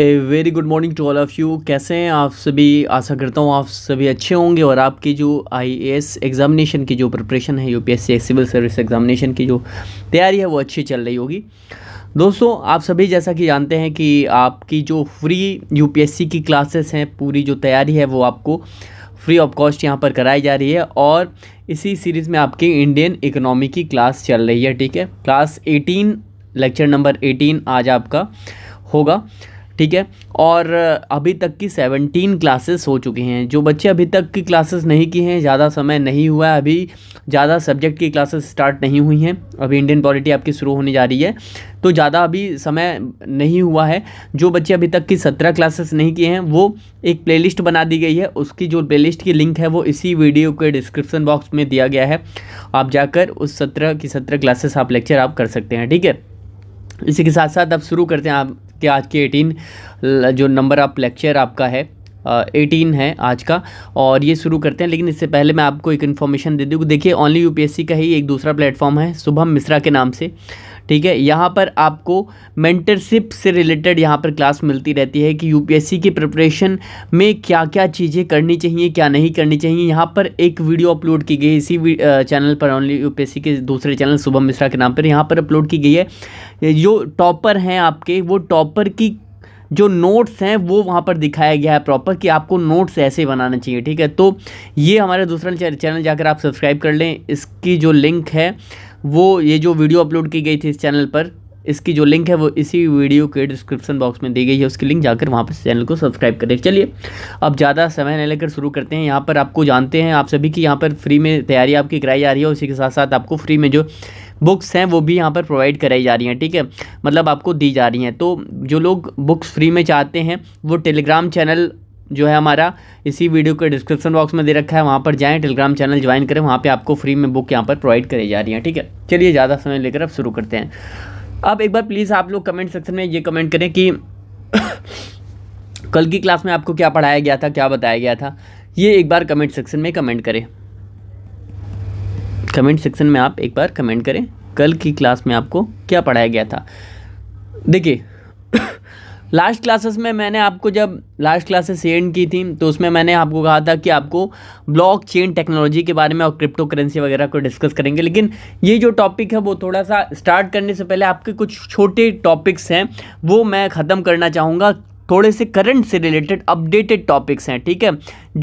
A very good morning to all of you कैसे हैं आप सभी आशा करता हूँ आप सभी अच्छे होंगे और आपकी जो आई एस एग्ज़ामिनेशन की जो प्रिपरेशन है U P S C civil service examination की जो तैयारी है वो अच्छी चल रही होगी दोस्तों आप सभी जैसा कि जानते हैं कि आपकी जो free U P S C की क्लासेस हैं पूरी जो तैयारी है वो आपको फ्री ऑफ कॉस्ट यहाँ पर कराई जा रही है और इसी सीरीज़ में आपकी इंडियन इकोनॉमी की क्लास चल रही है ठीक है class eighteen lecture number eighteen आज आपका होगा ठीक है और अभी तक की सेवनटीन क्लासेस हो चुकी हैं जो बच्चे अभी तक की क्लासेस नहीं की हैं ज़्यादा समय नहीं हुआ है अभी ज़्यादा सब्जेक्ट की क्लासेस स्टार्ट नहीं हुई हैं अभी इंडियन पॉलिटी आपकी शुरू होने जा रही है तो ज़्यादा अभी समय नहीं हुआ है जो बच्चे अभी तक की सत्रह क्लासेस नहीं किए हैं वो एक प्ले बना दी गई है उसकी जो प्ले की लिंक है वो इसी वीडियो के डिस्क्रिप्सन बॉक्स में दिया गया है आप जाकर उस सत्रह की सत्रह क्लासेस आप लेक्चर आप कर सकते हैं ठीक है इसी के साथ साथ अब शुरू करते हैं आप कि आज के एटीन जो नंबर ऑफ आप लेक्चर आपका है एटीन है आज का और ये शुरू करते हैं लेकिन इससे पहले मैं आपको एक इन्फॉर्मेशन दे दूँ देखिए ओनली यूपीएससी का ही एक दूसरा प्लेटफॉर्म है शुभम मिश्रा के नाम से ठीक है यहाँ पर आपको मेंटरशिप से रिलेटेड यहाँ पर क्लास मिलती रहती है कि यूपीएससी की प्रिपरेशन में क्या क्या चीज़ें करनी चाहिए क्या नहीं करनी चाहिए यहाँ पर एक वीडियो अपलोड की गई इसी चैनल पर ओनली यूपीएससी के दूसरे चैनल शुभम मिश्रा के नाम पर यहाँ पर अपलोड की गई है जो टॉपर हैं आपके वो टॉपर की जो नोट्स हैं वो वहाँ पर दिखाया गया है प्रॉपर कि आपको नोट्स ऐसे बनाना चाहिए ठीक है तो ये हमारे दूसरा चैनल जाकर आप सब्सक्राइब कर लें इसकी जो लिंक है वो ये जो वीडियो अपलोड की गई थी इस चैनल पर इसकी जो लिंक है वो इसी वीडियो के डिस्क्रिप्शन बॉक्स में दी गई है उसकी लिंक जाकर वहाँ पर चैनल को सब्सक्राइब करें चलिए अब ज़्यादा समय नहीं लेकर शुरू करते हैं यहाँ पर आपको जानते हैं आप सभी कि यहाँ पर फ्री में तैयारी आपकी कराई जा रही है उसी के साथ साथ आपको फ्री में जो बुक्स हैं वो भी यहाँ पर प्रोवाइड कराई जा रही हैं ठीक है मतलब आपको दी जा रही हैं तो जो लोग बुक्स फ्री में चाहते हैं वो टेलीग्राम चैनल जो है हमारा इसी वीडियो के डिस्क्रिप्शन बॉक्स में दे रखा है वहाँ पर जाएँ टेलीग्राम चैनल ज्वाइन करें वहाँ पर आपको फ्री में बुक यहाँ पर प्रोवाइड कराई जा रही है ठीक है चलिए ज़्यादा समय लेकर अब शुरू करते हैं अब एक बार प्लीज़ आप लोग कमेंट सेक्शन में ये कमेंट करें कि कल की क्लास में आपको क्या पढ़ाया गया था क्या बताया गया था ये एक बार कमेंट सेक्शन में कमेंट करें कमेंट सेक्शन में आप एक बार कमेंट करें कल की क्लास में आपको क्या पढ़ाया गया था देखिए लास्ट क्लासेस में मैंने आपको जब लास्ट क्लासेस एंड की थी तो उसमें मैंने आपको कहा था कि आपको ब्लॉक चेन टेक्नोलॉजी के बारे में और क्रिप्टो करेंसी वगैरह को डिस्कस करेंगे लेकिन ये जो टॉपिक है वो थोड़ा सा स्टार्ट करने से पहले आपके कुछ छोटे टॉपिक्स हैं वो मैं ख़त्म करना चाहूँगा थोड़े से करंट से रिलेटेड अपडेटेड टॉपिक्स हैं ठीक है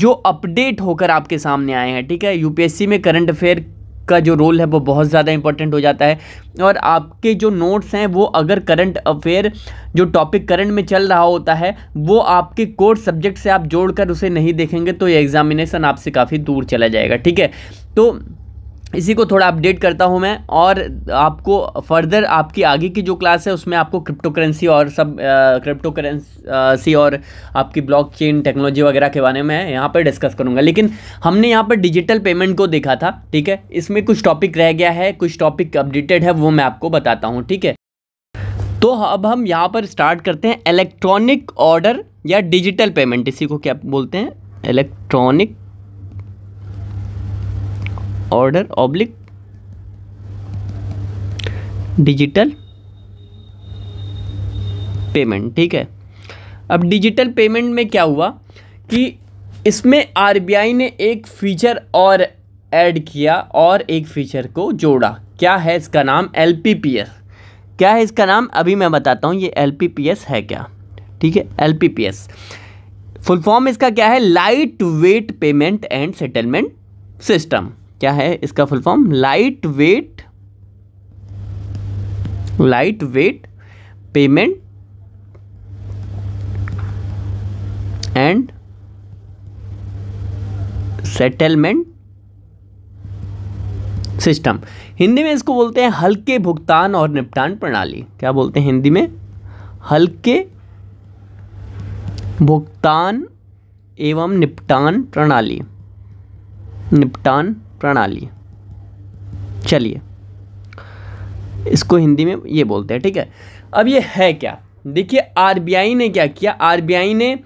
जो अपडेट होकर आपके सामने आए हैं ठीक है यूपीएससी में करंट अफेयर का जो रोल है वो बहुत ज़्यादा इंपॉर्टेंट हो जाता है और आपके जो नोट्स हैं वो अगर करंट अफेयर जो टॉपिक करंट में चल रहा होता है वो आपके कोर्स सब्जेक्ट से आप जोड़कर उसे नहीं देखेंगे तो ये एग्ज़ामिनेसन आपसे काफ़ी दूर चला जाएगा ठीक है तो इसी को थोड़ा अपडेट करता हूँ मैं और आपको फर्दर आपकी आगे की जो क्लास है उसमें आपको क्रिप्टो करेंसी और सब क्रिप्टो करेंसी और आपकी ब्लॉकचेन टेक्नोलॉजी वगैरह के बारे में यहाँ पर डिस्कस करूंगा लेकिन हमने यहाँ पर डिजिटल पेमेंट को देखा था ठीक है इसमें कुछ टॉपिक रह गया है कुछ टॉपिक अपडेटेड है वो मैं आपको बताता हूँ ठीक है तो अब हम यहाँ पर स्टार्ट करते हैं इलेक्ट्रॉनिक ऑर्डर या डिजिटल पेमेंट इसी को क्या बोलते हैं electronic order oblique digital payment ठीक है अब डिजिटल पेमेंट में क्या हुआ कि इसमें आरबीआई ने एक फीचर और ऐड किया और एक फीचर को जोड़ा क्या है इसका नाम एल क्या है इसका नाम अभी मैं बताता हूँ ये एल है क्या ठीक है एल फुल फॉर्म इसका क्या है light weight payment and settlement system क्या है इसका full form light weight light weight payment and settlement system Hindi में इसको बोलते हैं हल्के भुगतान और निपटान प्रणाली क्या बोलते हैं हिंदी में हल्के भुगतान एवं निपटान प्रणाली निपटान प्रणाली चलिए इसको हिंदी में ये बोलते हैं ठीक है अब ये है क्या देखिए आरबीआई ने क्या किया आरबीआई ने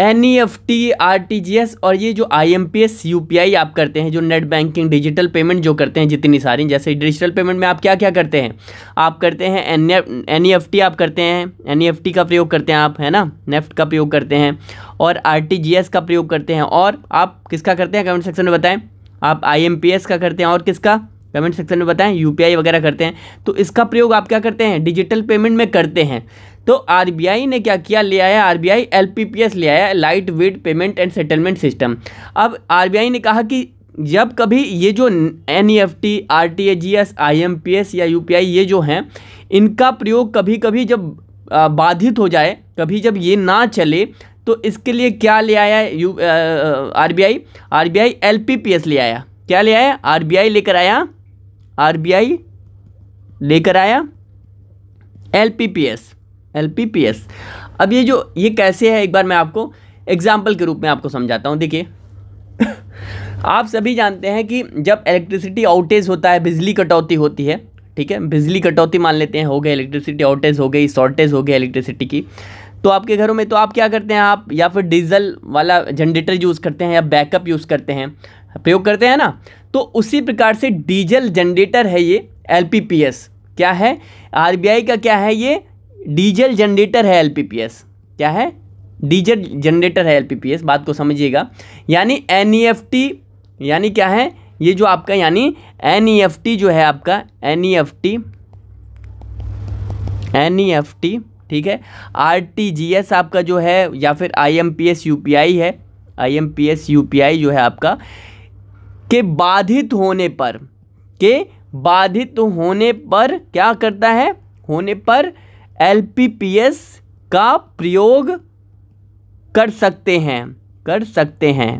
N E F T R T G S और ये जो I M P S U P I आप करते हैं जो नेट बैंकिंग डिजिटल पेमेंट जो करते हैं जितनी सारी जैसे डिजिटल पेमेंट में आप क्या क्या करते हैं आप करते हैं एन ई एफ टी आप करते हैं एन ई एफ टी का प्रयोग करते हैं आप है ना नेफ्ट e का प्रयोग करते हैं और आर टी जी एस का प्रयोग करते हैं और आप किसका करते हैं कमेंट सेक्शन में बताएं आप आईएमपीएस का करते हैं और किसका कमेंट सेक्शन में बताएं यूपीआई वगैरह करते हैं तो इसका प्रयोग आप क्या करते हैं डिजिटल पेमेंट में करते हैं तो आरबीआई ने क्या किया ले आया आर बी ले आया light weight payment and settlement system अब आर ने कहा कि जब कभी ये जो N E F T R T A G S I M P S या यू पी आई ये जो हैं इनका प्रयोग कभी कभी जब बाधित हो जाए कभी जब ये ना चले तो इसके लिए क्या ले आया U R B I R B I L P P S ले आया क्या ले आया आर बी आई लेकर आया आर बी आई लेकर आया L P P S L P P S अब ये जो ये कैसे है एक बार मैं आपको एग्जाम्पल के रूप में आपको समझाता हूँ देखिए आप सभी जानते हैं कि जब इलेक्ट्रिसिटी आउटेज होता है बिजली कटौती होती है ठीक है बिजली कटौती मान लेते हैं हो गए इलेक्ट्रिसिटी आउटेज हो गई शॉर्टेज हो गई इलेक्ट्रिसिटी की तो आपके घरों में तो आप क्या करते हैं आप या फिर डीजल वाला जनरेटर यूज़ करते हैं या बैकअप यूज़ करते हैं प्रयोग करते हैं ना तो उसी प्रकार से डीजल जनरेटर है ये एल क्या है आर का क्या है ये डीजल जनरेटर है एल क्या है डीजल जनरेटर है एल बात को समझिएगा यानी एन यानी क्या है ये जो आपका यानी एन जो है आपका N E F T N E F T ठीक है आरटीजीएस आपका जो है या फिर आईएमपीएस यूपीआई है आईएमपीएस यूपीआई जो है आपका के बाधित होने पर के बाधित होने पर क्या करता है होने पर एलपीपीएस का प्रयोग कर सकते हैं कर सकते हैं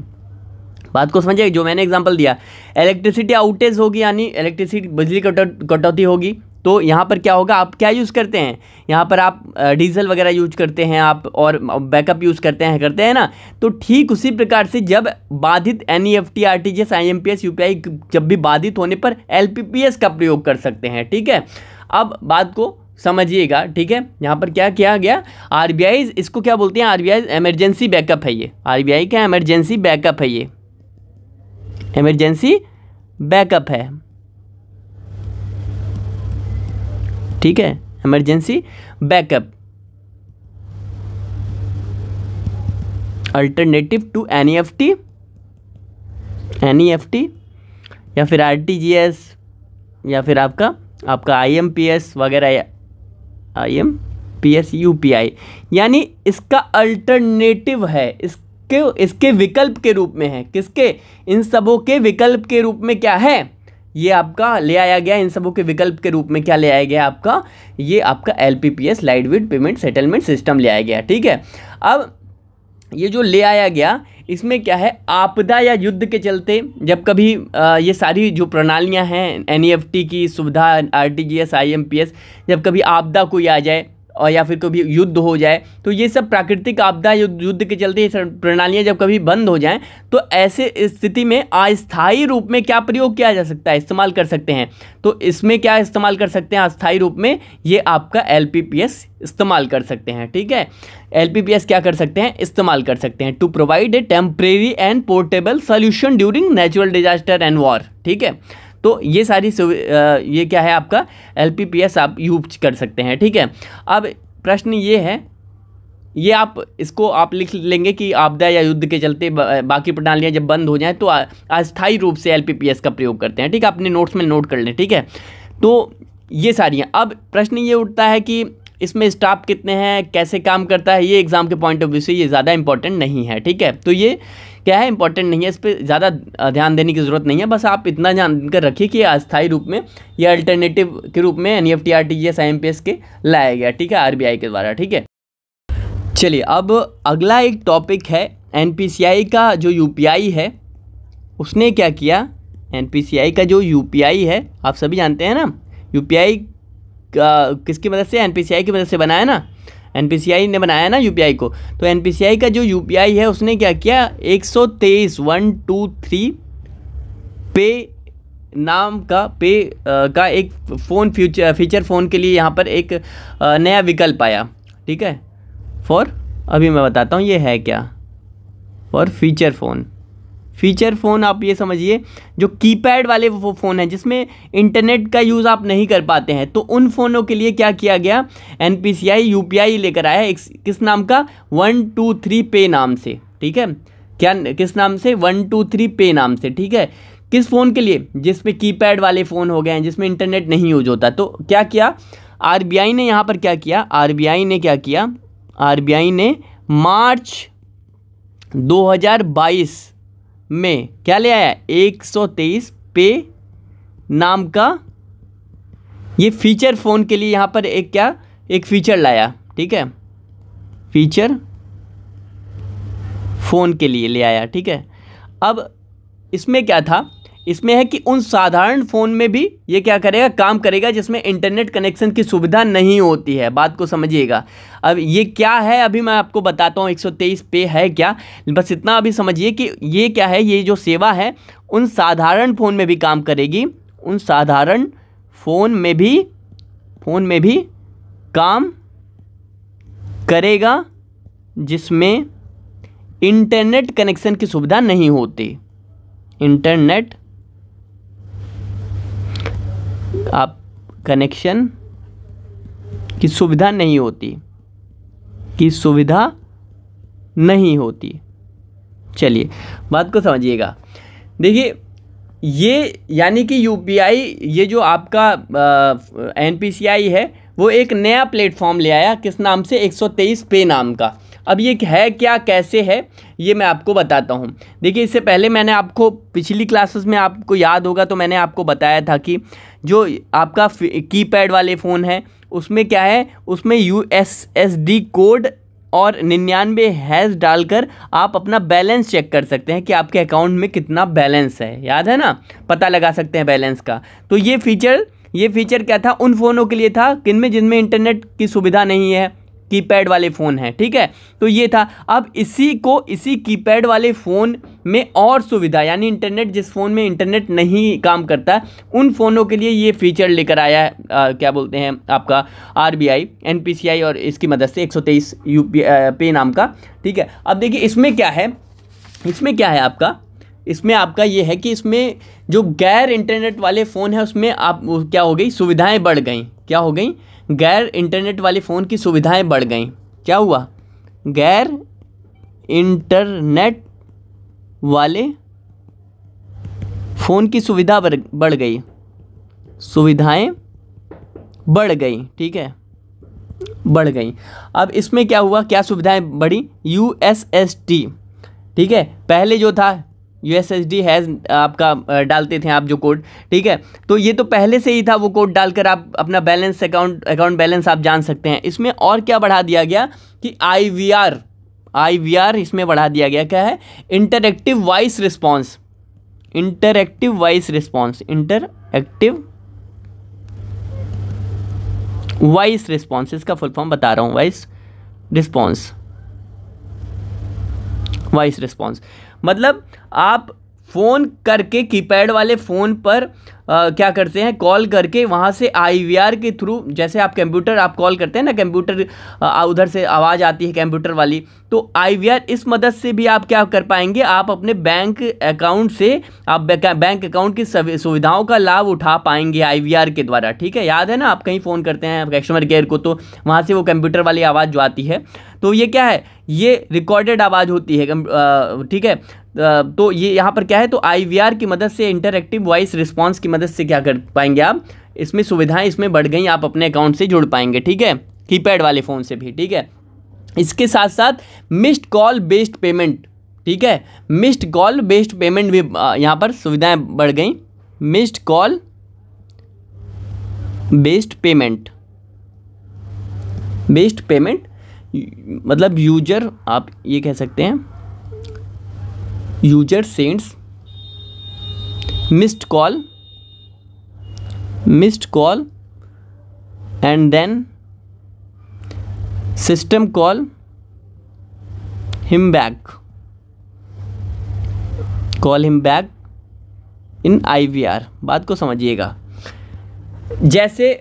बात को समझिए जो मैंने एग्जांपल दिया इलेक्ट्रिसिटी आउटेज होगी यानी इलेक्ट्रिसिटी बिजली कटौती होगी तो यहाँ पर क्या होगा आप क्या यूज़ करते हैं यहाँ पर आप डीजल वगैरह यूज करते हैं आप और बैकअप यूज़ करते हैं करते हैं ना तो ठीक उसी प्रकार से जब बाधित N E F T R T G S I M P S U P I जब भी बाधित होने पर एल पी पी एस का प्रयोग कर सकते हैं ठीक है अब बात को समझिएगा ठीक है यहाँ पर क्या किया गया आर बी आई इसको क्या बोलते हैं R B I emergency backup है ये आर बी आई का एमरजेंसी बैकअप है ये एमरजेंसी बैकअप है ठीक है emergency backup alternative to N E F T N E F T या फिर आर टी जी एस या फिर आपका आपका आई एम पी एस वगैरह I M P S U P I यानी इसका अल्टरनेटिव है इसके इसके विकल्प के रूप में है किसके इन सबों के विकल्प के रूप में क्या है ये आपका ले आया गया इन सबों के विकल्प के रूप में क्या ले आया गया आपका ये आपका L P P S light weight payment settlement system ले आया गया ठीक है अब ये जो ले आया गया इसमें क्या है आपदा या युद्ध के चलते जब कभी आ, ये सारी जो प्रणालियां हैं एन e की सुविधा R T G S I M P S जब कभी आपदा कोई आ जाए और या फिर कभी युद्ध हो जाए तो ये सब प्राकृतिक आपदा युद्ध के चलते ये प्रणालियाँ जब कभी बंद हो जाएं तो ऐसे स्थिति में अस्थायी रूप में क्या प्रयोग किया जा सकता है इस्तेमाल कर सकते हैं तो इसमें क्या इस्तेमाल कर सकते हैं अस्थायी रूप में ये आपका एल इस्तेमाल कर सकते हैं ठीक है एल क्या कर सकते हैं इस्तेमाल कर सकते हैं to provide a temporary and portable solution during natural disaster and war ठीक है तो ये सारी ये क्या है आपका एल आप यूज कर सकते हैं ठीक है अब प्रश्न ये है ये आप इसको आप लिख लेंगे कि आपदा या युद्ध के चलते बाकी प्रणालियाँ जब बंद हो जाएँ तो अस्थायी रूप से एल का प्रयोग करते हैं ठीक है अपने नोट्स में नोट कर लें ठीक है तो ये सारी हैं अब प्रश्न ये उठता है कि इसमें स्टाफ कितने हैं कैसे काम करता है ये एग्ज़ाम के पॉइंट ऑफ व्यू से ये ज़्यादा इंपॉर्टेंट नहीं है ठीक है तो ये क्या है इंपॉर्टेंट नहीं है इस पर ज़्यादा ध्यान देने की ज़रूरत नहीं है बस आप इतना ध्यान कर रखिए कि अस्थायी रूप में या अल्टरनेटिव के रूप में N E F T R T G S I M P S के लाया गया ठीक है आर बी आई के द्वारा ठीक है चलिए अब अगला एक टॉपिक है एन पी सी आई का जो यू पी आई है उसने क्या किया एन पी सी आई का जो यू पी आई है आप सभी जानते हैं ना यू पी आई किसकी मदद से एन की मदद से बनाया ना एन ने बनाया ना यू को तो एन का जो यू है उसने क्या किया एक सौ तेईस वन टू थ्री पे नाम का पे आ, का एक फ़ोन फ्यूचर फीचर फ़ोन के लिए यहाँ पर एक आ, नया विकल्प आया ठीक है फॉर अभी मैं बताता हूँ ये है क्या for feature phone feature phone आप ये समझिए जो कीपैड वाले वो फ़ोन हैं जिसमें इंटरनेट का यूज़ आप नहीं कर पाते हैं तो उन फ़ोनों के लिए क्या किया गया N P C I U P I लेकर आया किस नाम का वन टू थ्री पे नाम से ठीक है क्या किस नाम से वन टू थ्री पे नाम से ठीक है किस फ़ोन के लिए जिसमें कीपैड वाले फ़ोन हो गए हैं जिसमें इंटरनेट नहीं यूज होता तो क्या किया आर ने यहाँ पर क्या किया आर ने क्या किया आर ने मार्च बाईस में क्या ले आया एक सौ तेईस पे नाम का ये फीचर फ़ोन के लिए यहाँ पर एक क्या एक फीचर लाया ठीक है फीचर फ़ोन के लिए ले आया ठीक है अब इसमें क्या था इसमें है कि उन साधारण फ़ोन में भी ये क्या करेगा काम करेगा जिसमें इंटरनेट कनेक्शन की सुविधा नहीं होती है बात को समझिएगा अब ये क्या है अभी मैं आपको बताता हूँ 123 पे है क्या बस इतना अभी समझिए कि ये क्या है ये जो सेवा है उन साधारण फ़ोन में भी काम करेगी उन साधारण फ़ोन में भी फ़ोन में भी काम करेगा जिसमें इंटरनेट कनेक्शन की सुविधा नहीं होती इंटरनेट आप कनेक्शन की सुविधा नहीं होती की सुविधा नहीं होती चलिए बात को समझिएगा देखिए ये यानी कि यू ये जो आपका एन है वो एक नया प्लेटफॉर्म ले आया किस नाम से 123 पे नाम का अब ये है क्या कैसे है ये मैं आपको बताता हूँ देखिए इससे पहले मैंने आपको पिछली क्लासेस में आपको याद होगा तो मैंने आपको बताया था कि जो आपका कीपैड वाले फ़ोन है उसमें क्या है उसमें U S S D code और निन्यानवे हैज़ डालकर आप अपना बैलेंस चेक कर सकते हैं कि आपके अकाउंट में कितना बैलेंस है याद है ना पता लगा सकते हैं बैलेंस का तो ये फीचर ये फीचर क्या था उन फ़ोनों के लिए था किन में जिनमें इंटरनेट की सुविधा नहीं है कीपैड वाले फ़ोन हैं ठीक है तो ये था अब इसी को इसी कीपैड वाले फ़ोन में और सुविधा यानी इंटरनेट जिस फ़ोन में इंटरनेट नहीं काम करता उन फ़ोनों के लिए ये फीचर लेकर आया है आ, क्या बोलते हैं आपका R B I N P C I और इसकी मदद से एक सौ तेईस यू पी पे नाम का ठीक है अब देखिए इसमें क्या है इसमें क्या है आपका इसमें आपका ये है कि इसमें जो गैर इंटरनेट वाले फ़ोन है उसमें आप क्या हो गई सुविधाएं बढ़ गई क्या हो गई गैर इंटरनेट वाले फ़ोन की सुविधाएं बढ़ गई क्या हुआ गैर इंटरनेट वाले फ़ोन की सुविधा बढ़ गई सुविधाएं बढ़ गई ठीक है बढ़ गई अब इसमें क्या हुआ क्या सुविधाएं बढ़ी यू ठीक है पहले जो था U S S D hash आपका uh, डालते थे आप जो कोड ठीक है तो ये तो पहले से ही था वो कोड डालकर आप अपना बैलेंस अकाउंट अकाउंट बैलेंस आप जान सकते हैं इसमें और क्या बढ़ा दिया गया कि I V R I V R इसमें बढ़ा दिया गया क्या है interactive voice response interactive voice response interactive voice response इसका फुल फॉर्म बता रहा हूँ वॉइस रिस्पॉन्स वॉइस रिस्पॉन्स मतलब आप फ़ोन करके कीपैड वाले फ़ोन पर आ, क्या करते हैं कॉल करके वहाँ से आईवीआर के थ्रू जैसे आप कंप्यूटर आप कॉल करते हैं ना कंप्यूटर उधर से आवाज़ आती है कंप्यूटर वाली तो आईवीआर इस मदद से भी आप क्या कर पाएंगे आप अपने बैंक अकाउंट से आप बैंक अकाउंट की सुविधाओं का लाभ उठा पाएंगे आईवीआर के द्वारा ठीक है याद है ना आप कहीं फ़ोन करते हैं कस्टमर केयर को तो वहाँ से वो कंप्यूटर वाली आवाज़ जो आती है तो ये क्या है ये रिकॉर्डेड आवाज़ होती है ठीक है तो ये यहाँ पर क्या है तो आई की मदद से इंटरक्टिव वॉइस रिस्पॉन्स की मदद से क्या कर पाएंगे आप इसमें सुविधाएं इसमें बढ़ गई आप अपने अकाउंट से जुड़ पाएंगे ठीक है कीपैड वाले फ़ोन से भी ठीक है इसके साथ साथ मिस्ड कॉल बेस्ड पेमेंट ठीक है मिस्ड कॉल बेस्ड पेमेंट भी यहाँ पर सुविधाएं बढ़ गई missed call based payment based payment मतलब यूजर आप ये कह सकते हैं user sends missed call missed call and then system call him back call him back in IVR बात को समझिएगा जैसे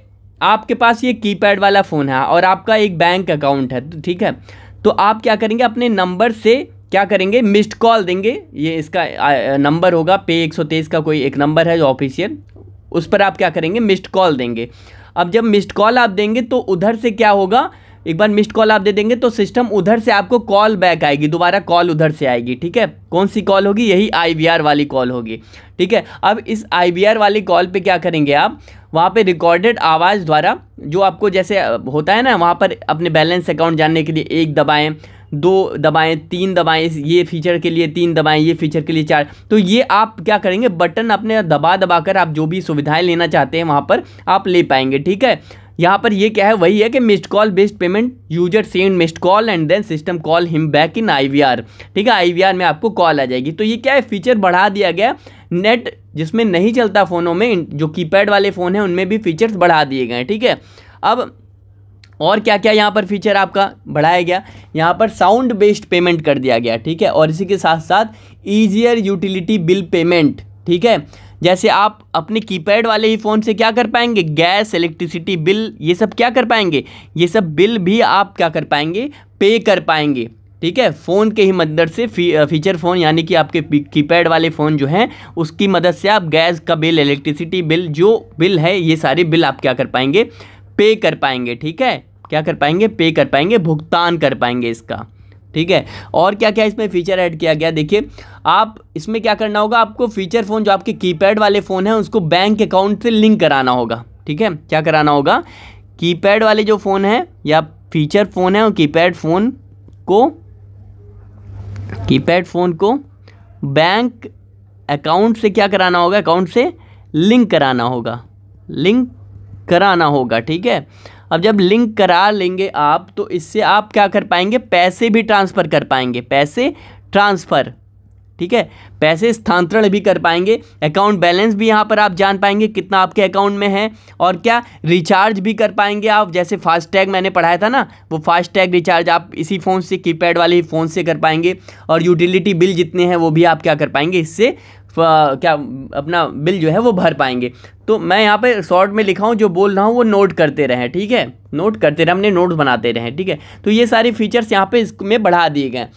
आपके पास ये कीपैड वाला फ़ोन है और आपका एक बैंक अकाउंट है तो ठीक है तो आप क्या करेंगे अपने नंबर से क्या करेंगे मिस्ड कॉल देंगे ये इसका नंबर होगा पे एक सौ तेईस का कोई एक नंबर है जो ऑफिशियल उस पर आप क्या करेंगे मिस्ड कॉल देंगे अब जब मिस्ड कॉल आप देंगे तो उधर से क्या होगा एक बार मिस्ड कॉल आप दे देंगे तो सिस्टम उधर से आपको कॉल बैक आएगी दोबारा कॉल उधर से आएगी ठीक है कौन सी कॉल होगी यही आईवीआर वाली कॉल होगी ठीक है अब इस आईवीआर वाली कॉल पे क्या करेंगे आप वहाँ पे रिकॉर्डेड आवाज़ द्वारा जो आपको जैसे होता है ना वहाँ पर अपने बैलेंस अकाउंट जानने के लिए एक दबाएँ दो दबाएं तीन दबाएं ये फीचर के लिए तीन दबाएं ये फीचर के लिए चार तो ये आप क्या करेंगे बटन अपने दबा दबा कर आप जो भी सुविधाएं लेना चाहते हैं वहाँ पर आप ले पाएंगे ठीक है यहाँ पर ये क्या है वही है कि missed call based payment user send missed call and then system call him back in I ठीक है आई में आपको कॉल आ जाएगी तो ये क्या है फीचर बढ़ा दिया गया नेट जिसमें नहीं चलता फ़ोनों में जो कीपैड वाले फ़ोन हैं उनमें भी फीचर्स बढ़ा दिए गए हैं ठीक है अब और क्या क्या यहाँ पर फीचर आपका बढ़ाया गया यहाँ पर साउंड बेस्ड पेमेंट कर दिया गया ठीक है और इसी के साथ साथ ईजियर यूटिलिटी बिल पेमेंट ठीक है जैसे आप अपने कीपैड वाले ही फ़ोन से क्या कर पाएंगे गैस इलेक्ट्रिसिटी बिल ये सब क्या कर पाएंगे ये सब बिल भी आप क्या कर पाएंगे पे कर पाएंगे ठीक है फ़ोन के ही मदद से फी, फीचर फ़ोन यानी कि आपके कीपैड वाले फ़ोन जो हैं उसकी मदद से आप गैस का बिल इलेक्ट्रिसिटी बिल जो बिल है ये सारे बिल आप क्या कर पाएंगे पे कर पाएंगे ठीक है क्या कर पाएंगे पे कर पाएंगे भुगतान कर पाएंगे इसका ठीक है और क्या क्या इसमें फीचर ऐड किया गया देखिए आप इसमें क्या करना होगा आपको फीचर फ़ोन जो आपके कीपैड वाले फ़ोन हैं उसको बैंक अकाउंट से लिंक कराना होगा ठीक है क्या कराना होगा कीपैड वाले जो फ़ोन है या फीचर फ़ोन है और कीपैड फ़ोन को कीपैड फ़ोन को बैंक अकाउंट से क्या कराना होगा अकाउंट से लिंक कराना होगा लिंक कराना होगा ठीक है अब जब लिंक करा लेंगे आप तो इससे आप क्या कर पाएंगे पैसे भी ट्रांसफ़र कर पाएंगे पैसे ट्रांसफ़र ठीक है पैसे स्थानांतरण भी कर पाएंगे अकाउंट बैलेंस भी यहाँ पर आप जान पाएंगे कितना आपके अकाउंट में है और क्या रिचार्ज भी कर पाएंगे आप जैसे फास्ट टैग मैंने पढ़ाया था ना वो फास्ट टैग रिचार्ज आप इसी फ़ोन से कीपैड वाले फ़ोन से कर पाएंगे और यूटिलिटी बिल जितने हैं वो भी आप क्या कर पाएंगे इससे क्या अपना बिल जो है वो भर पाएंगे तो मैं यहाँ पे शॉर्ट में लिखा हूँ जो बोल रहा हूँ वो नोट करते रहें ठीक है नोट करते रहें हमने नोट बनाते रहें ठीक है तो ये सारे फीचर्स यहाँ पे इसमें बढ़ा दिए गए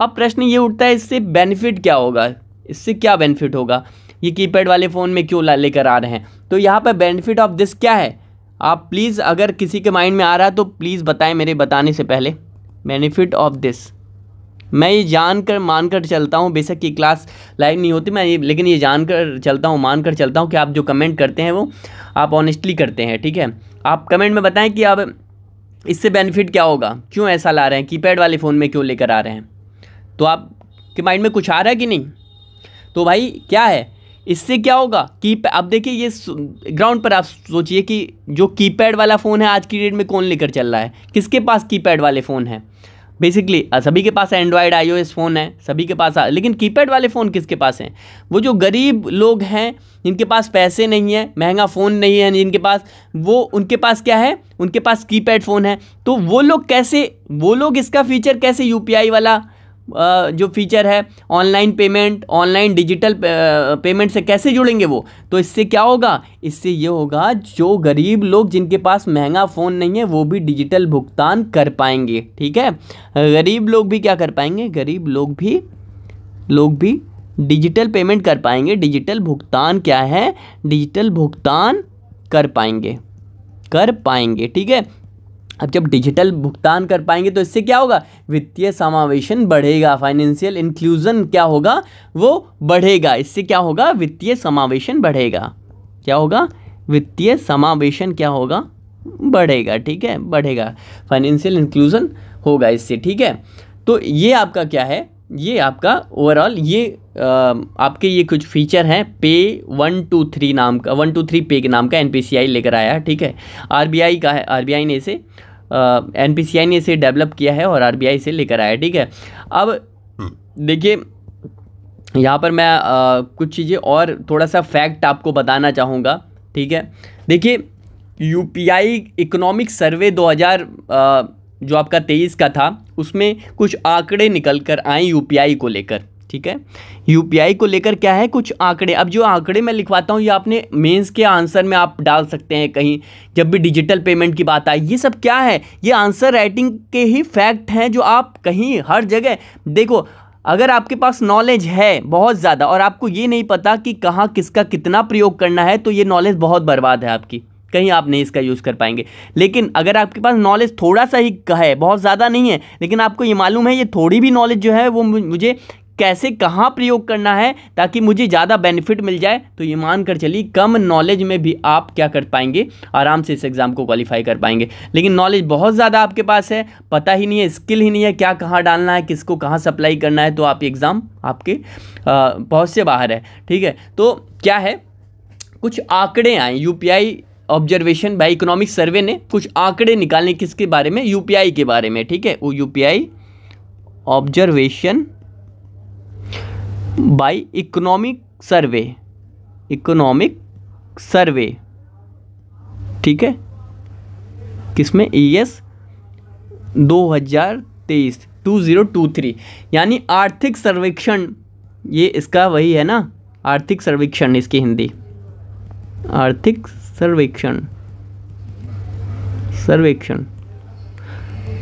अब प्रश्न ये उठता है इससे बेनिफिट क्या होगा इससे क्या बेनिफिट होगा ये कीपैड वाले फ़ोन में क्यों लेकर आ रहे हैं तो यहाँ पर बेनिफिट ऑफ दिस क्या है आप प्लीज़ अगर किसी के माइंड में आ रहा है तो प्लीज़ बताएं मेरे बताने से पहले बेनिफिट ऑफ दिस मैं ये जान कर मान कर चलता हूँ बेशक की क्लास लाइव नहीं होती मैं ये लेकिन ये जान कर चलता हूँ मान कर चलता हूँ कि आप जो कमेंट करते हैं वो आप ऑनेस्टली करते हैं ठीक है आप कमेंट में बताएं कि आप इससे बेनिफिट क्या होगा क्यों ऐसा ला रहे हैं कीपैड वाले फ़ोन में क्यों लेकर आ रहे हैं तो आप के माइंड में कुछ आ रहा है कि नहीं तो भाई क्या है इससे क्या होगा की अब देखिए ये ग्राउंड पर आप सोचिए कि जो कीपैड वाला फ़ोन है आज की डेट में कौन लेकर चल रहा है किसके पास कीपैड वाले फ़ोन हैं बेसिकली सभी के पास एंड्रॉयड आई फ़ोन है सभी के पास आ, लेकिन कीपैड वाले फ़ोन किसके पास हैं वो जो गरीब लोग हैं जिनके पास पैसे नहीं है महंगा फ़ोन नहीं है जिनके पास वो उनके पास क्या है उनके पास कीपैड फ़ोन है तो वो लोग कैसे वो लोग इसका फीचर कैसे यू वाला जो फीचर है online payment online digital payment से कैसे जुड़ेंगे वो तो इससे क्या होगा इससे ये होगा जो गरीब लोग जिनके पास महंगा फ़ोन नहीं है वो भी डिजिटल भुगतान कर पाएंगे ठीक है गरीब लोग भी क्या कर पाएंगे गरीब लोग भी लोग भी डिजिटल पेमेंट कर पाएंगे डिजिटल भुगतान क्या है डिजिटल भुगतान कर पाएंगे कर पाएंगे ठीक है अब जब डिजिटल भुगतान कर पाएंगे तो इससे क्या होगा वित्तीय समावेशन बढ़ेगा फाइनेंशियल इंक्लूजन क्या होगा वो बढ़ेगा इससे क्या होगा वित्तीय समावेशन बढ़ेगा क्या होगा वित्तीय समावेशन क्या होगा बढ़ेगा ठीक है बढ़ेगा फाइनेंशियल इंक्लूजन होगा इससे ठीक है तो ये आपका क्या है ये आपका ओवरऑल ये आ, आपके ये कुछ फीचर हैं पे वन टू थ्री नाम का वन टू थ्री पे के नाम का एन लेकर आया ठीक है आर का है आर ने इसे एन ने इसे डेवलप किया है और आर से लेकर आया ठीक है अब हम्म। देखिए यहाँ पर मैं आ, कुछ चीज़ें और थोड़ा सा फैक्ट आपको बताना चाहूँगा ठीक है देखिए यूपीआई इकोनॉमिक सर्वे 2000 हज़ार जो आपका तेईस का था उसमें कुछ आंकड़े निकल कर आए यूपीआई को लेकर ठीक है यूपीआई को लेकर क्या है कुछ आंकड़े अब जो आंकड़े मैं लिखवाता हूँ ये आपने मेंस के आंसर में आप डाल सकते हैं कहीं जब भी डिजिटल पेमेंट की बात आए ये सब क्या है ये आंसर राइटिंग के ही फैक्ट हैं जो आप कहीं हर जगह देखो अगर आपके पास नॉलेज है बहुत ज़्यादा और आपको ये नहीं पता कि कहाँ किसका कितना प्रयोग करना है तो ये नॉलेज बहुत बर्बाद है आपकी कहीं आप नहीं इसका यूज़ कर पाएंगे लेकिन अगर आपके पास नॉलेज थोड़ा सा ही है बहुत ज़्यादा नहीं है लेकिन आपको ये मालूम है ये थोड़ी भी नॉलेज जो है वो मुझे कैसे कहाँ प्रयोग करना है ताकि मुझे ज़्यादा बेनिफिट मिल जाए तो ये मान कर चलिए कम नॉलेज में भी आप क्या कर पाएंगे आराम से इस एग्ज़ाम को क्वालिफाई कर पाएंगे लेकिन नॉलेज बहुत ज़्यादा आपके पास है पता ही नहीं है स्किल ही नहीं है क्या कहाँ डालना है किसको कहाँ सप्लाई करना है तो आप एग्ज़ाम आपके पहुँच से बाहर है ठीक है तो क्या है कुछ आंकड़े आए U observation by economic survey ने कुछ आंकड़े निकालने किसके बारे में यूपीआई के बारे में ठीक है वो UPI observation by economic survey economic survey ठीक है किसमें ई e एस दो हज़ार तेईस टू ज़ीरो टू थ्री यानी आर्थिक सर्वेक्षण ये इसका वही है ना आर्थिक सर्वेक्षण इसकी हिंदी आर्थिक सर्वेक्षण सर्वेक्षण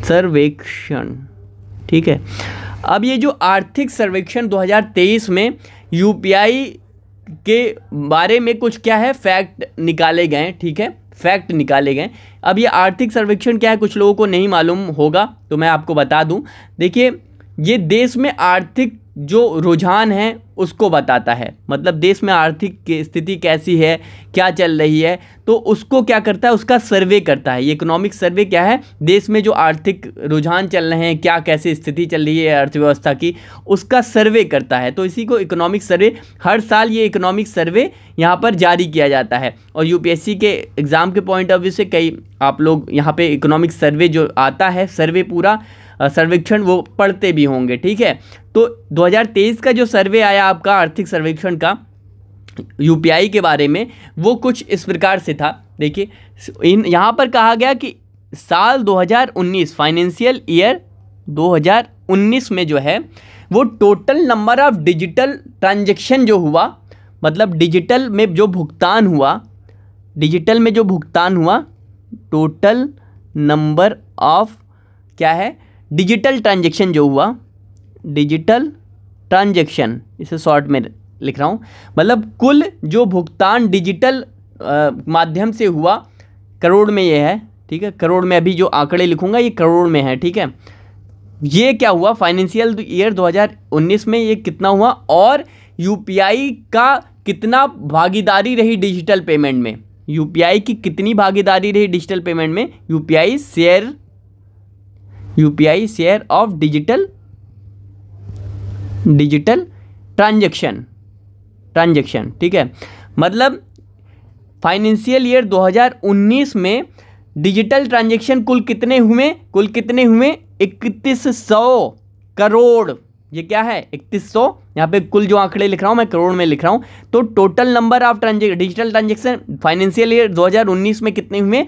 सर्वेक्षण ठीक है अब ये जो आर्थिक सर्वेक्षण 2023 में यूपीआई के बारे में कुछ क्या है फैक्ट निकाले गए ठीक है फैक्ट निकाले गए अब ये आर्थिक सर्वेक्षण क्या है कुछ लोगों को नहीं मालूम होगा तो मैं आपको बता दूं देखिए ये देश में आर्थिक जो रुझान है उसको बताता है मतलब देश में आर्थिक स्थिति कैसी है क्या चल रही है तो उसको क्या करता है उसका सर्वे करता है ये इकोनॉमिक सर्वे क्या है देश में जो आर्थिक रुझान चल रहे हैं क्या कैसी स्थिति चल रही है अर्थव्यवस्था की उसका सर्वे करता है तो इसी को इकोनॉमिक सर्वे हर साल ये इकोनॉमिक सर्वे यहाँ पर जारी किया जाता है और यू के एग्ज़ाम के पॉइंट ऑफ व्यू से कई आप लोग यहाँ पर इकोनॉमिक सर्वे जो आता है सर्वे पूरा सर्वेक्षण वो पढ़ते भी होंगे ठीक है तो 2023 का जो सर्वे आया आपका आर्थिक सर्वेक्षण का यूपीआई के बारे में वो कुछ इस प्रकार से था देखिए इन यहाँ पर कहा गया कि साल 2019 फाइनेंशियल ईयर 2019 में जो है वो total number of digital transaction जो हुआ मतलब डिजिटल में जो भुगतान हुआ डिजिटल में जो भुगतान हुआ टोटल नंबर ऑफ क्या है डिजिटल ट्रांजेक्शन जो हुआ डिजिटल ट्रांजेक्शन इसे शॉर्ट में लिख रहा हूँ मतलब कुल जो भुगतान डिजिटल माध्यम से हुआ करोड़ में ये है ठीक है करोड़ में अभी जो आंकड़े लिखूंगा ये करोड़ में है ठीक है ये क्या हुआ फाइनेंशियल ईयर 2019 में ये कितना हुआ और यूपीआई का कितना भागीदारी रही डिजिटल पेमेंट में यूपीआई की कितनी भागीदारी रही डिजिटल पेमेंट में UPI share UPI share of digital digital transaction transaction ठीक है मतलब फाइनेंशियल ईयर 2019 में डिजिटल ट्रांजेक्शन कुल कितने हुए कुल कितने हुए इकतीस सौ करोड़ ये क्या है इकतीस सौ यहाँ पे कुल जो आंकड़े लिख रहा हूँ मैं करोड़ में लिख रहा हूँ तो total number of transaction digital transaction financial year 2019 में कितने हुए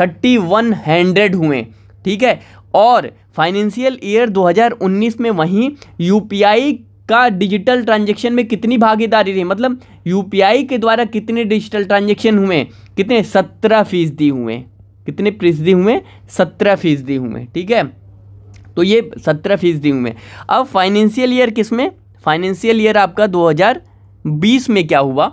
थर्टी वन हंड्रेड हुए ठीक है और फाइनेंशियल ईयर 2019 में वहीं यूपीआई का डिजिटल ट्रांजेक्शन में कितनी भागीदारी रही मतलब यूपीआई के द्वारा कितने डिजिटल ट्रांजेक्शन हुए कितने सत्रह फीसदी हुए कितने फीसदी हुए सत्रह फीसदी हुए ठीक है तो ये सत्रह फीसदी हुए अब फाइनेंशियल ईयर किस में फाइनेंशियल ईयर आपका 2020 में क्या हुआ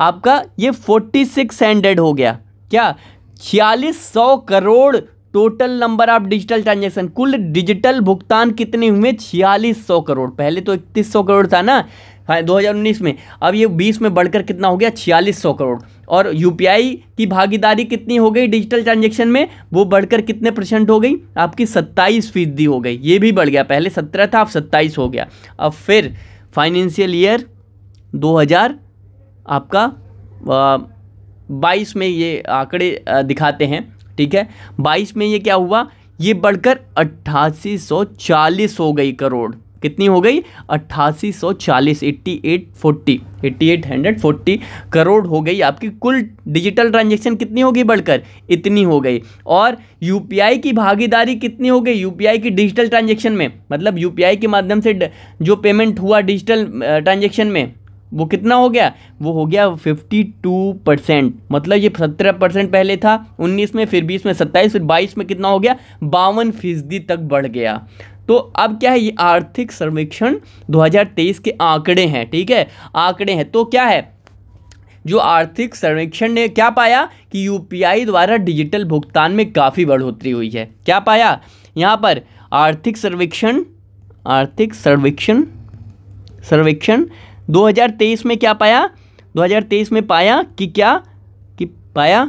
आपका ये फोर्टी सिक्स हंड्रेड हो गया क्या छियालीस सौ crore total number of digital transaction कुल डिजिटल भुगतान कितने हुए छियालीस सौ करोड़ पहले तो इकतीस सौ करोड़ था ना हाँ दो में अब ये 20 में बढ़कर कितना हो गया छियालीस सौ करोड़ और यू की भागीदारी कितनी हो गई डिजिटल ट्रांजेक्शन में वो बढ़कर कितने परसेंट हो गई आपकी सत्ताईस फीसदी हो गई ये भी बढ़ गया पहले सत्रह था अब सत्ताईस हो गया अब फिर फाइनेंशियल ईयर 2000 आपका बाईस में ये आंकड़े दिखाते हैं ठीक है बाईस में ये क्या हुआ ये बढ़कर अट्ठासी हो गई करोड़ कितनी हो गई अट्ठासी सौ चालीस eighty eight forty eighty eight hundred forty crore हो गई आपकी कुल डिजिटल ट्रांजेक्शन कितनी होगी बढ़कर इतनी हो गई और यूपीआई की भागीदारी कितनी हो गई यूपीआई की डिजिटल ट्रांजेक्शन में मतलब यूपीआई के माध्यम से जो पेमेंट हुआ डिजिटल ट्रांजेक्शन में वो कितना हो गया वो हो गया 52 परसेंट मतलब ये 17 परसेंट पहले था 19 में फिर 20 में 27 फिर 22 में कितना हो गया बावन फीसदी तक बढ़ गया तो अब क्या है ये आर्थिक सर्वेक्षण 2023 के आंकड़े हैं ठीक है आंकड़े हैं तो क्या है जो आर्थिक सर्वेक्षण ने क्या पाया कि यूपीआई द्वारा डिजिटल भुगतान में काफ़ी बढ़ोतरी हुई है क्या पाया यहाँ पर आर्थिक सर्वेक्षण आर्थिक सर्वेक्षण सर्वेक्षण 2023 में क्या पाया 2023 में पाया कि क्या कि पाया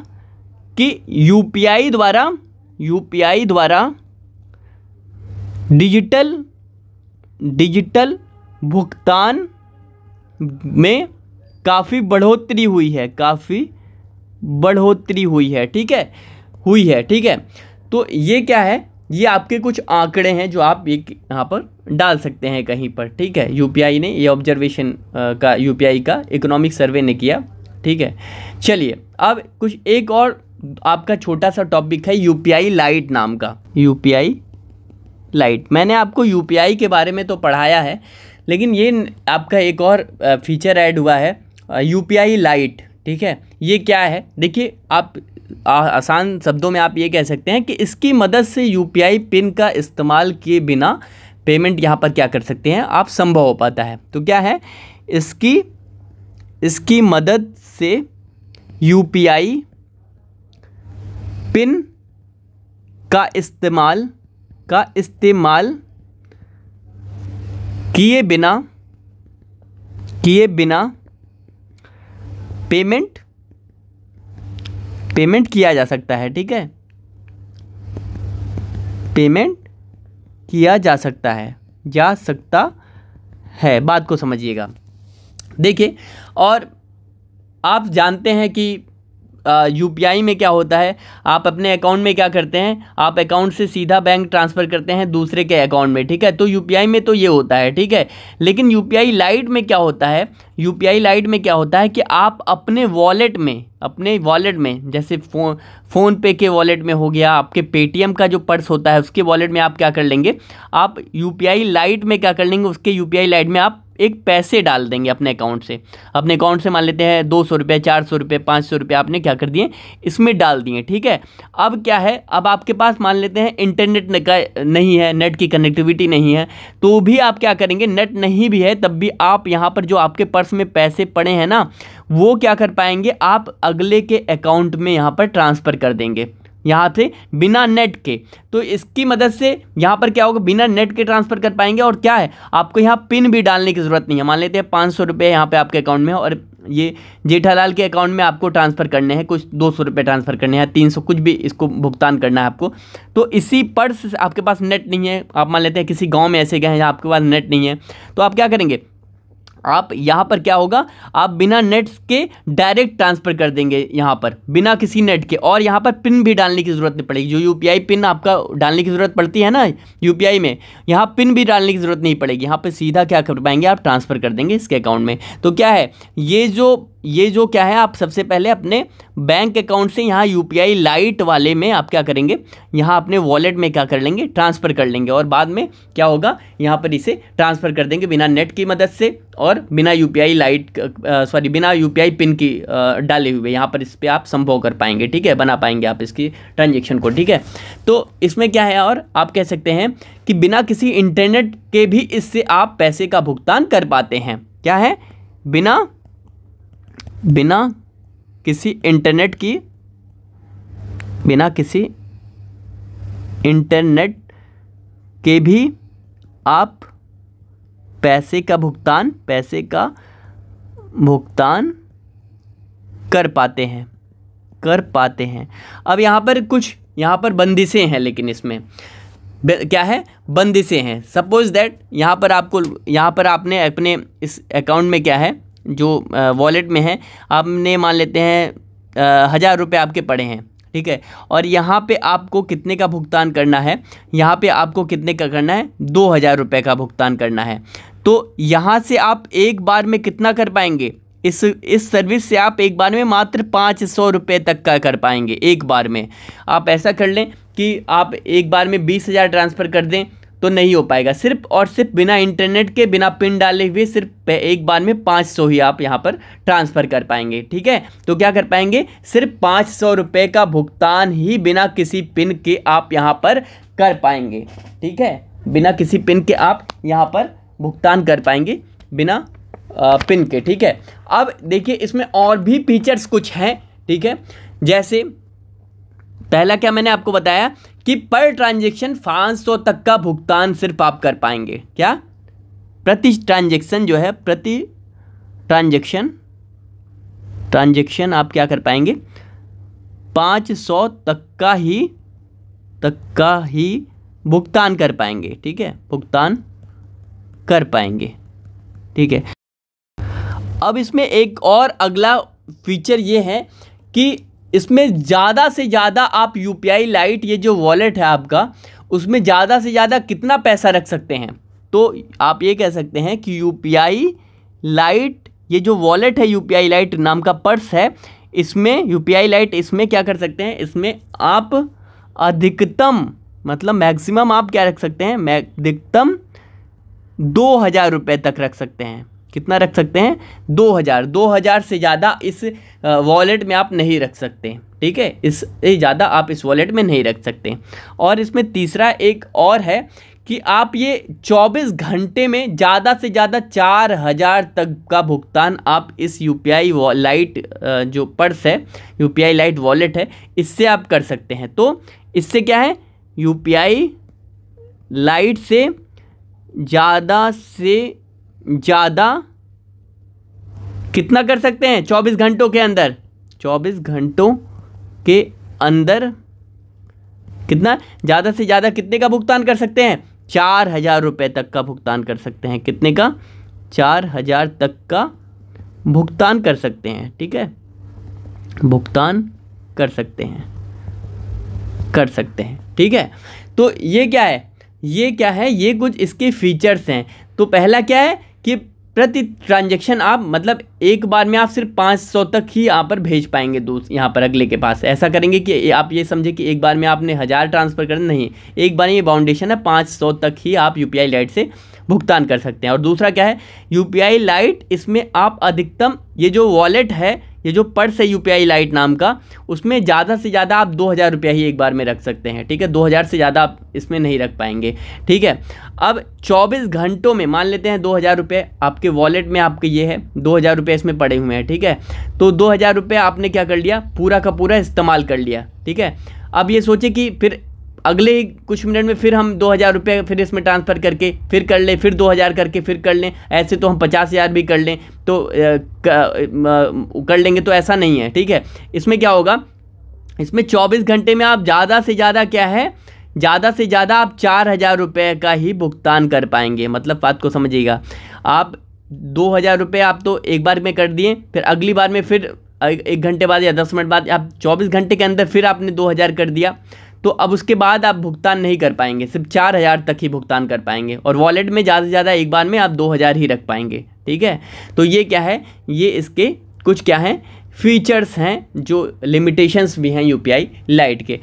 कि यूपीआई द्वारा यूपीआई द्वारा डिजिटल डिजिटल भुगतान में काफ़ी बढ़ोतरी हुई है काफ़ी बढ़ोतरी हुई है ठीक है हुई है ठीक है तो ये क्या है ये आपके कुछ आंकड़े हैं जो आप एक यहाँ पर डाल सकते हैं कहीं पर ठीक है यूपीआई ने ये ऑब्जर्वेशन का यूपीआई का इकोनॉमिक सर्वे ने किया ठीक है चलिए अब कुछ एक और आपका छोटा सा टॉपिक है यूपीआई लाइट नाम का यूपीआई लाइट मैंने आपको यूपीआई के बारे में तो पढ़ाया है लेकिन ये आपका एक और फीचर ऐड हुआ है यूपीआई लाइट ठीक है ये क्या है देखिए आप आ, आसान शब्दों में आप ये कह सकते हैं कि इसकी मदद से यू पिन का इस्तेमाल किए बिना पेमेंट यहाँ पर क्या कर सकते हैं आप संभव हो पाता है तो क्या है इसकी इसकी मदद से यू पिन का इस्तेमाल का इस्तेमाल किए बिना किए बिना पेमेंट पेमेंट किया जा सकता है ठीक है पेमेंट किया जा सकता है जा सकता है बात को समझिएगा देखिए और आप जानते हैं कि यू पी में क्या होता है आप अपने अकाउंट में क्या करते हैं आप अकाउंट से सीधा बैंक ट्रांसफ़र करते हैं दूसरे के अकाउंट में ठीक है तो यू में तो ये होता है ठीक है लेकिन यू पी लाइट में क्या होता है यू पी लाइट में क्या होता है कि आप अपने वॉलेट में अपने वॉलेट में जैसे फ़ोन फ़ोन पे के वॉलेट में हो गया आपके पेटीएम का जो पर्स होता है उसके वॉलेट में आप क्या कर लेंगे आप यू पी लाइट में क्या कर लेंगे उसके यू पी लाइट में आप एक पैसे डाल देंगे अपने अकाउंट से अपने अकाउंट से मान लेते हैं दो सौ रुपये चार सौ रुपये पाँच सौ रुपये आपने क्या कर दिए इसमें डाल दिए ठीक है अब क्या है अब आपके पास मान लेते हैं इंटरनेट का नहीं है नेट की कनेक्टिविटी नहीं है तो भी आप क्या करेंगे नेट नहीं भी है तब भी आप यहाँ पर जो आपके पर्स पर्स में पैसे पड़े हैं ना वो क्या कर पाएंगे आप अगले के अकाउंट में यहाँ पर ट्रांसफ़र कर देंगे यहाँ से बिना नेट के तो इसकी मदद से यहाँ पर क्या होगा बिना नेट के ट्रांसफ़र कर पाएंगे और क्या है आपको यहाँ पिन भी डालने की ज़रूरत नहीं है मान लेते हैं पाँच सौ रुपये यहाँ पर आपके अकाउंट में और ये जेठालाल के अकाउंट में आपको ट्रांसफ़र करने हैं कुछ दो सौ रुपये ट्रांसफ़र करने हैं तीन सौ कुछ भी इसको भुगतान करना है आपको तो इसी पर्स आपके पास नेट नहीं है आप मान लेते हैं किसी गाँव में ऐसे गए हैं जहाँ आपके पास नेट नहीं है तो आप क्या करेंगे आप यहाँ पर क्या होगा आप बिना नेट्स के डायरेक्ट ट्रांसफ़र कर देंगे यहाँ पर बिना किसी नेट के और यहाँ पर पिन भी डालने की ज़रूरत नहीं पड़ेगी जो यू पिन आपका डालने की ज़रूरत पड़ती है ना यू में यहाँ पिन भी डालने की ज़रूरत नहीं पड़ेगी यहाँ पर सीधा क्या कर पाएंगे आप ट्रांसफ़र कर देंगे इसके अकाउंट में तो क्या है ये जो ये जो क्या है आप सबसे पहले अपने बैंक अकाउंट से यहाँ यू पी लाइट वाले में आप क्या करेंगे यहाँ अपने वॉलेट में क्या कर लेंगे ट्रांसफ़र कर लेंगे और बाद में क्या होगा यहाँ पर इसे ट्रांसफ़र कर देंगे बिना नेट की मदद से और बिना यू पी लाइट सॉरी बिना यू पी पिन की आ, डाले हुए यहाँ पर इस पर आप संभव कर पाएंगे ठीक है बना पाएंगे आप इसकी ट्रांजेक्शन को ठीक है तो इसमें क्या है और आप कह सकते हैं कि बिना किसी इंटरनेट के भी इससे आप पैसे का भुगतान कर पाते हैं क्या है बिना बिना किसी इंटरनेट की बिना किसी इंटरनेट के भी आप पैसे का भुगतान पैसे का भुगतान कर पाते हैं कर पाते हैं अब यहाँ पर कुछ यहाँ पर बंदिशें हैं लेकिन इसमें क्या है बंदिशें हैं सपोज दैट यहाँ पर आपको यहाँ पर आपने अपने इस अकाउंट में क्या है जो वॉलेट में है आपने मान लेते हैं हज़ार रुपये आपके पड़े हैं ठीक है और यहाँ पे आपको कितने का भुगतान करना है यहाँ पे आपको कितने का करना है दो हज़ार रुपये का भुगतान करना है तो यहाँ से आप एक बार में कितना कर पाएंगे इस इस सर्विस से आप एक बार में मात्र पाँच सौ रुपये तक का कर पाएंगे एक बार में आप ऐसा कर लें कि आप एक बार में बीस हज़ार ट्रांसफ़र कर दें तो नहीं हो पाएगा सिर्फ और सिर्फ बिना इंटरनेट के बिना पिन डाले हुए सिर्फ एक बार में पाँच सौ ही आप यहाँ पर ट्रांसफ़र कर पाएंगे ठीक है तो क्या कर पाएंगे सिर्फ पाँच सौ रुपये का भुगतान ही बिना किसी पिन के आप यहाँ पर कर पाएंगे ठीक है बिना किसी पिन के आप यहाँ पर भुगतान कर पाएंगे बिना पिन के ठीक है अब देखिए इसमें और भी फीचर्स कुछ हैं ठीक है जैसे पहला क्या मैंने आपको बताया कि पर ट्रांजेक्शन पाँच सौ तक का भुगतान सिर्फ आप कर पाएंगे क्या प्रति ट्रांजेक्शन जो है प्रति ट्रांजेक्शन ट्रांजेक्शन आप क्या कर पाएंगे पाँच सौ तक का ही तक का ही भुगतान कर पाएंगे ठीक है भुगतान कर पाएंगे ठीक है अब इसमें एक और अगला फीचर ये है कि इसमें ज़्यादा से ज़्यादा आप यू पी आई लाइट ये जो वॉलेट है आपका उसमें ज़्यादा से ज़्यादा कितना पैसा रख सकते हैं तो आप ये कह सकते हैं कि यू पी आई लाइट ये जो वॉलेट है यू पी आई लाइट नाम का पर्स है इसमें यू पी आई लाइट इसमें क्या कर सकते हैं इसमें आप अधिकतम मतलब मैक्सिमम आप क्या रख सकते हैं अधिकतम दो हज़ार रुपये तक रख सकते हैं कितना रख सकते हैं दो हज़ार दो हज़ार से ज़्यादा इस वॉलेट में आप नहीं रख सकते ठीक है इससे ज़्यादा आप इस वॉलेट में नहीं रख सकते और इसमें तीसरा एक और है कि आप ये 24 घंटे में ज़्यादा से ज़्यादा चार हज़ार तक का भुगतान आप इस यू पी आई लाइट जो पर्स है U P I lite wallet है इससे आप कर सकते हैं तो इससे क्या है यू पी आई लाइट से ज़्यादा से ज़्यादा कितना कर सकते हैं चौबीस घंटों के अंदर चौबीस घंटों के अंदर कितना ज़्यादा से ज़्यादा कितने का भुगतान कर सकते हैं चार हज़ार रुपये तक का भुगतान कर सकते हैं कितने का चार हज़ार तक का भुगतान कर सकते हैं ठीक है भुगतान कर सकते हैं कर सकते हैं ठीक है तो ये क्या है ये क्या है ये कुछ इसके फीचर्स हैं तो पहला क्या है कि प्रति ट्रांजेक्शन आप मतलब एक बार में आप सिर्फ पाँच सौ तक ही यहाँ पर भेज पाएंगे दोस्त यहाँ पर अगले के पास ऐसा करेंगे कि आप ये समझे कि एक बार में आपने हज़ार ट्रांसफ़र कर नहीं एक बार ये बाउंडेशन है पाँच सौ तक ही आप यू पी से भुगतान कर सकते हैं और दूसरा क्या है यू पी लाइट इसमें आप अधिकतम ये जो वॉलेट है ये जो पर्स है यू पी लाइट नाम का उसमें ज़्यादा से ज़्यादा आप दो हज़ार रुपया ही एक बार में रख सकते हैं ठीक है दो हज़ार से ज़्यादा आप इसमें नहीं रख पाएंगे ठीक है अब चौबीस घंटों में मान लेते हैं दो हज़ार रुपये आपके वॉलेट में आपके ये है दो हज़ार रुपये इसमें पड़े हुए हैं ठीक है तो दो हज़ार रुपये आपने क्या कर लिया पूरा का पूरा इस्तेमाल कर लिया ठीक है अब ये सोचे कि फिर अगले कुछ मिनट में फिर हम दो हज़ार रुपये फिर इसमें ट्रांसफ़र करके फिर कर लें फिर दो हज़ार करके फिर कर लें ऐसे तो हम पचास हज़ार भी कर लें तो कर लेंगे तो ऐसा नहीं है ठीक है इसमें क्या होगा इसमें चौबीस घंटे में आप ज़्यादा से ज़्यादा क्या है ज़्यादा से ज़्यादा आप चार हज़ार रुपये का ही भुगतान कर पाएंगे मतलब बात को समझिएगा आप दो हज़ार रुपये आप तो एक बार में कर दिए फिर अगली बार में फिर एक घंटे बाद या दस मिनट बाद आप चौबीस घंटे के अंदर फिर आपने दो हज़ार कर दिया तो अब उसके बाद आप भुगतान नहीं कर पाएंगे सिर्फ चार हज़ार तक ही भुगतान कर पाएंगे और वॉलेट में ज़्यादा से ज़्यादा एक बार में आप दो हज़ार ही रख पाएंगे ठीक है तो ये क्या है ये इसके कुछ क्या हैं फीचर्स हैं जो लिमिटेशंस भी हैं यूपीआई लाइट के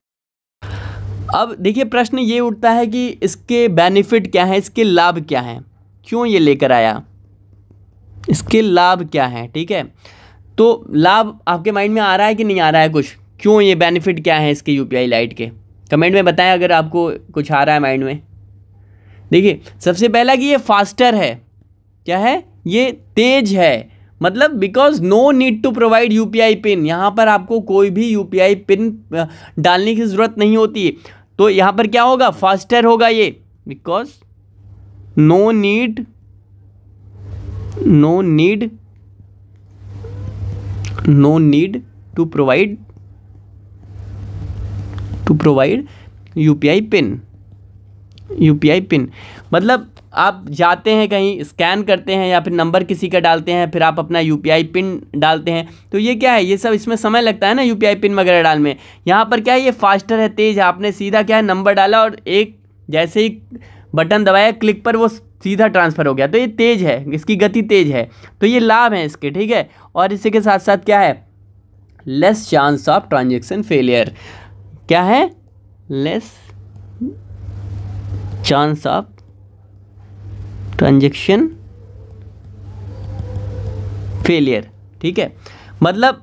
अब देखिए प्रश्न ये उठता है कि इसके बेनिफिट क्या हैं इसके लाभ क्या हैं क्यों ये लेकर आया इसके लाभ क्या हैं ठीक है तो लाभ आपके माइंड में आ रहा है कि नहीं आ रहा है कुछ क्यों ये बेनिफिट क्या है इसके यूपीआई लाइट के कमेंट में बताएं अगर आपको कुछ आ रहा है माइंड में देखिए सबसे पहला कि ये फास्टर है क्या है ये तेज है मतलब because no need to provide you pin यहाँ पर आपको कोई भी यू पिन डालने की ज़रूरत नहीं होती है तो यहाँ पर क्या होगा फास्टर होगा ये because no need no need no need to provide to provide you pin you pin मतलब आप जाते हैं कहीं स्कैन करते हैं या फिर नंबर किसी का डालते हैं फिर आप अपना यू पिन डालते हैं तो ये क्या है ये सब इसमें समय लगता है ना यू पिन वगैरह डाल में यहाँ पर क्या है ये फास्टर है तेज़ है आपने सीधा क्या है नंबर डाला और एक जैसे ही बटन दबाया क्लिक पर वो सीधा ट्रांसफ़र हो गया तो ये तेज़ है इसकी गति तेज़ है तो ये लाभ है इसके ठीक है और इसी के साथ साथ क्या है less chance of transaction failure क्या है less chance of transaction failure ठीक है मतलब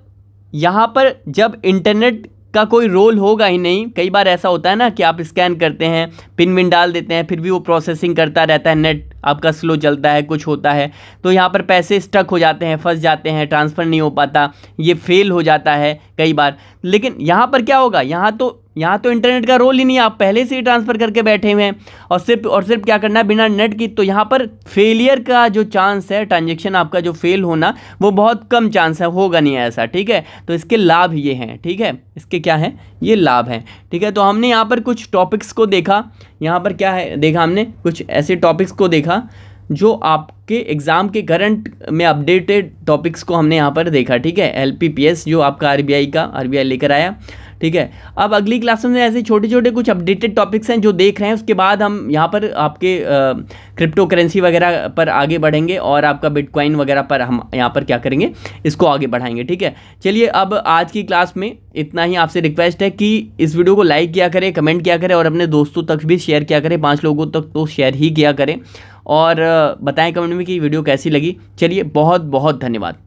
यहाँ पर जब इंटरनेट का कोई रोल होगा ही नहीं कई बार ऐसा होता है ना कि आप स्कैन करते हैं पिन विन डाल देते हैं फिर भी वो प्रोसेसिंग करता रहता है नेट आपका स्लो चलता है कुछ होता है तो यहाँ पर पैसे स्टक हो जाते हैं फंस जाते हैं ट्रांसफ़र नहीं हो पाता ये फेल हो जाता है कई बार लेकिन यहाँ पर क्या होगा यहाँ तो यहाँ तो इंटरनेट का रोल ही नहीं आप पहले से ही ट्रांसफ़र करके बैठे हुए हैं और सिर्फ और सिर्फ क्या करना है बिना नेट की तो यहाँ पर फेलियर का जो चांस है ट्रांजेक्शन आपका जो फेल होना वो बहुत कम चांस है होगा नहीं ऐसा ठीक है तो इसके लाभ ये हैं ठीक है इसके क्या हैं ये लाभ हैं ठीक है तो हमने यहाँ पर कुछ टॉपिक्स को देखा यहाँ पर क्या है देखा हमने कुछ ऐसे टॉपिक्स को देखा जो आपके एग्ज़ाम के करंट में अपडेटेड टॉपिक्स को हमने यहाँ पर देखा ठीक है एल जो आपका आर का आर लेकर आया ठीक है अब अगली क्लास में ऐसे छोटे छोटे कुछ अपडेटेड टॉपिक्स हैं जो देख रहे हैं उसके बाद हम यहाँ पर आपके क्रिप्टो करेंसी वगैरह पर आगे बढ़ेंगे और आपका बिटकॉइन वगैरह पर हम यहाँ पर क्या करेंगे इसको आगे बढ़ाएंगे ठीक है चलिए अब आज की क्लास में इतना ही आपसे रिक्वेस्ट है कि इस वीडियो को लाइक किया करें कमेंट किया करें और अपने दोस्तों तक भी शेयर किया करें पाँच लोगों तक तो शेयर ही किया करें और बताएं कमेंट में कि वीडियो कैसी लगी चलिए बहुत बहुत धन्यवाद